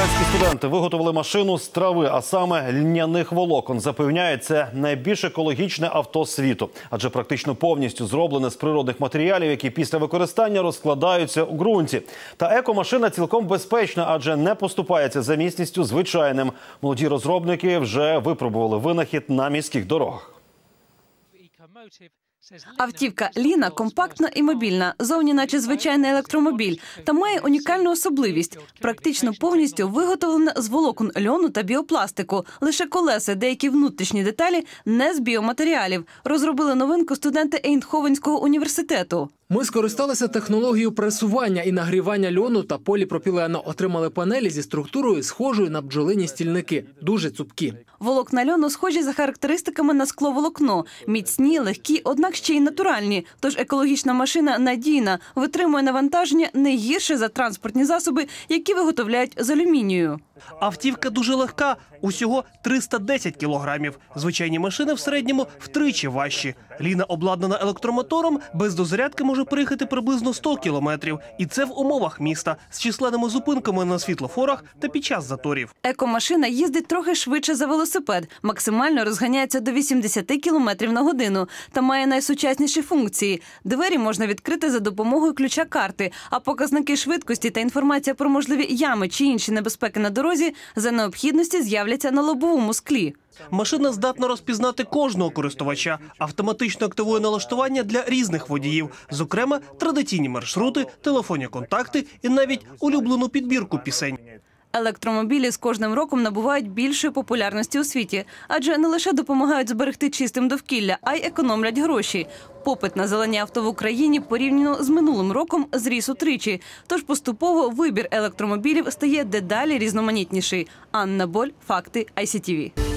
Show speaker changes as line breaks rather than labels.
Чернівецькі студенти виготовили машину з трави, а саме льняних волокон. Запевняють, це найбільш екологічне авто світу, адже практично повністю зроблене з природних матеріалів, які після використання розкладаються у ґрунті. Та екомашина цілком безпечна, адже не поступається за місністю звичайним. Молоді розробники вже випробували винахід на міських дорогах.
Автівка Ліна компактна і мобільна, зовні, наче звичайний електромобіль, та має унікальну особливість практично повністю виготовлена з волокон льону та біопластику. Лише колеса, деякі внутрішні деталі не з біоматеріалів. Розробили новинку студенти Ейнховенського університету.
Ми скористалися
технологією пресування
і нагрівання льону та поліпропілену. Отримали панелі зі структурою, схожою на бджолині стільники, дуже цупкі.
Волокна льону схожі за характеристиками на скловолокно, міцні, легкі, однак однак ще й натуральні. Тож екологічна машина надійна, витримує навантаження не гірше за транспортні засоби, які виготовляють з алюмінію. Автівка дуже
легка, усього 310 кілограмів. Звичайні машини в середньому втричі важчі. Ліна обладнана електромотором, без дозарядки може приїхати приблизно 100 кілометрів, і це в умовах міста з численними зупинками на світлофорах та під час заторів.
Екомашина їздить трохи швидше за велосипед, максимально розганяється до 80 кілометрів на годину та має найсучасніші функції. Двері можна відкрити за допомогою ключа карти, а показники швидкості та інформація про можливі ями чи інші небезпеки на дорозі дорозі за необхідності з'являться на лобовому склі.
Машина здатна розпізнати кожного користувача, автоматично активує налаштування для різних водіїв, зокрема традиційні маршрути, телефонні контакти і навіть улюблену підбірку
пісень. Електромобілі з кожним роком набувають більшої популярності у світі, адже не лише допомагають зберегти чистим довкілля, а й економлять гроші. Попит на зелені авто в Україні порівняно з минулим роком зріс утричі. Тож поступово вибір електромобілів стає дедалі різноманітніший. Анна Боль, факти ICTV.